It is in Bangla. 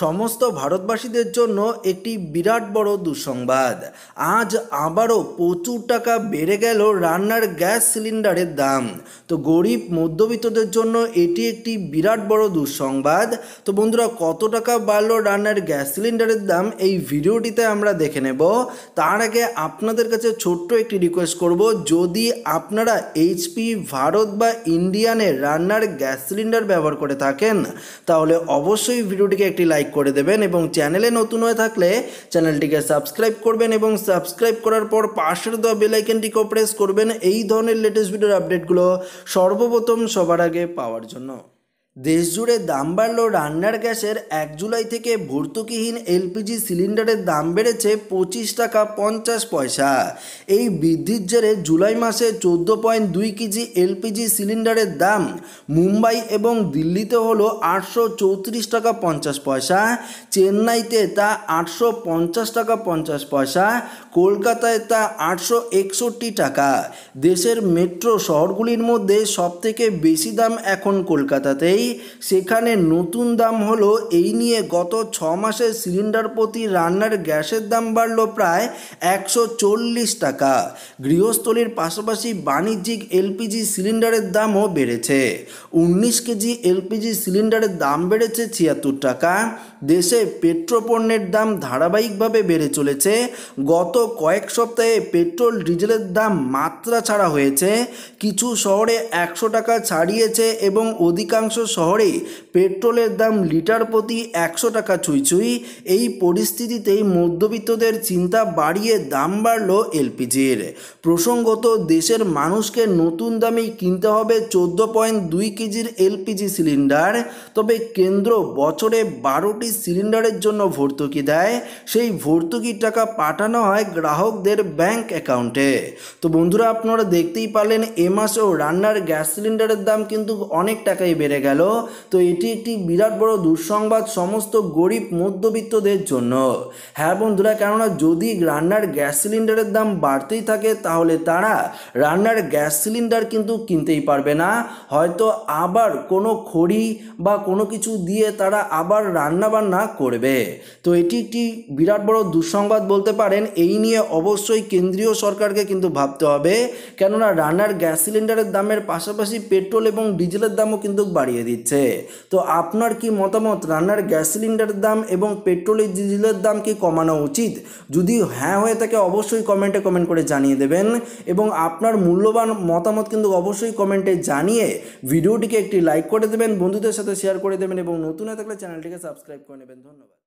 সমস্ত ভারতবাসীদের জন্য একটি বিরাট বড় দুঃসংবাদ আজ আবারও প্রচুর টাকা বেড়ে গেল রান্নার গ্যাস সিলিন্ডারের দাম তো গরিব মধ্যবিত্তদের জন্য এটি একটি বিরাট বড় দুঃসংবাদ তো বন্ধুরা কত টাকা বাড়লো রান্নার গ্যাস সিলিন্ডারের দাম এই ভিডিওটিতে আমরা দেখে নেব তার আগে আপনাদের কাছে ছোট্ট একটি রিকোয়েস্ট করব যদি আপনারা এইচপি ভারত বা ইন্ডিয়ানে রান্নার গ্যাস সিলিন্ডার ব্যবহার করে থাকেন তাহলে অবশ্যই ভিডিওটিকে একটি লাইক লাইক করে দেবেন এবং চ্যানেলে নতুন হয়ে থাকলে চ্যানেলটিকে সাবস্ক্রাইব করবেন এবং সাবস্ক্রাইব করার পর পাশের দেওয়া বেলাইকেনটিকেও প্রেস করবেন এই ধরনের লেটেস্ট ভিডিওর আপডেটগুলো সর্বপ্রথম সবার আগে পাওয়ার জন্য দেশজুড়ে দাম বাড়ল রান্নার গ্যাসের এক জুলাই থেকে ভর্তুকিহীন এলপিজি সিলিন্ডারের দাম বেড়েছে পঁচিশ টাকা পঞ্চাশ পয়সা এই বৃদ্ধির জেরে জুলাই মাসে চোদ্দ পয়েন্ট দুই কেজি এলপিজি সিলিন্ডারের দাম মুম্বাই এবং দিল্লিতে হলো আটশো চৌত্রিশ টাকা পঞ্চাশ পয়সা চেন্নাইতে তা আটশো পঞ্চাশ টাকা পঞ্চাশ পয়সা কলকাতায় তা আটশো একষট্টি টাকা দেশের মেট্রো শহরগুলির মধ্যে সবথেকে বেশি দাম এখন কলকাতাতেই সেখানে নতুন দাম হলো এই নিয়ে গত ছ মাসে সিলিন্ডার প্রতি রান্নার গ্যাসের দাম বাড়ল প্রায় একশো টাকা গৃহস্থলীর পাশাপাশি বাণিজ্যিক এলপিজি সিলিন্ডারের দামও বেড়েছে উনিশ কেজি এলপিজি সিলিন্ডারের দাম বেড়েছে ছিয়াত্তর টাকা দেশে পেট্রোপণ্যের দাম ধারাবাহিকভাবে বেড়ে চলেছে গত কয়েক সপ্তাহে পেট্রোল ডিজেলের দাম মাত্রা ছাড়া হয়েছে কিছু শহরে একশো টাকা ছাড়িয়েছে এবং অধিকাংশ শহরে পেট্রোলের দাম লিটার প্রতি একশো টাকা ছুঁইছুঁই এই পরিস্থিতিতেই মধ্যবিত্তদের চিন্তা বাড়িয়ে দাম বাড়ল এলপিজির প্রসঙ্গত দেশের মানুষকে নতুন দামেই কিনতে হবে চোদ্দ পয়েন্ট দুই কেজির এলপিজি সিলিন্ডার তবে কেন্দ্র বছরে বারোটি সিলিন্ডারের জন্য ভর্তুকি দেয় সেই ভর্তুকির টাকা পাঠানো হয় গ্রাহকদের ব্যাংক অ্যাকাউন্টে তো বন্ধুরা আপনারা দেখতেই পারলেন এ মাসেও রান্নার গ্যাস সিলিন্ডারের দাম কিন্তু অনেক টাকাই বেড়ে গেল তো এটি একটি বিরাট বড় দুঃসংবাদ সমস্ত গরিব মধ্যবিত্তদের জন্য হ্যাঁ বন্ধুরা কেননা যদি রান্নার গ্যাস সিলিন্ডারের দাম বাড়তেই থাকে তাহলে তারা রান্নার গ্যাস সিলিন্ডার কিন্তু কিনতেই পারবে না হয়তো আবার কোনো খড়ি বা কোনো কিছু দিয়ে তারা আবার রান্নাবান্না করবে তো এটি একটি বিরাট বড় দুঃসংবাদ বলতে পারেন এই নিয়ে অবশ্যই কেন্দ্রীয় সরকারকে কিন্তু ভাবতে হবে কেননা রান্নার গ্যাস সিলিন্ডারের দামের পাশাপাশি পেট্রোল এবং ডিজেলের দামও কিন্তু বাড়িয়ে দিয়েছে দিচ্ছে তো আপনার কি মতামত রান্নার গ্যাস সিলিন্ডারের দাম এবং পেট্রোলের ডিজেলের দাম কি কমানো উচিত যদি হ্যাঁ হয়ে থাকে অবশ্যই কমেন্টে কমেন্ট করে জানিয়ে দেবেন এবং আপনার মূল্যবান মতামত কিন্তু অবশ্যই কমেন্টে জানিয়ে ভিডিওটিকে একটি লাইক করে দেবেন বন্ধুদের সাথে শেয়ার করে দেবেন এবং নতুন হয়ে থাকলে চ্যানেলটিকে সাবস্ক্রাইব করে নেবেন ধন্যবাদ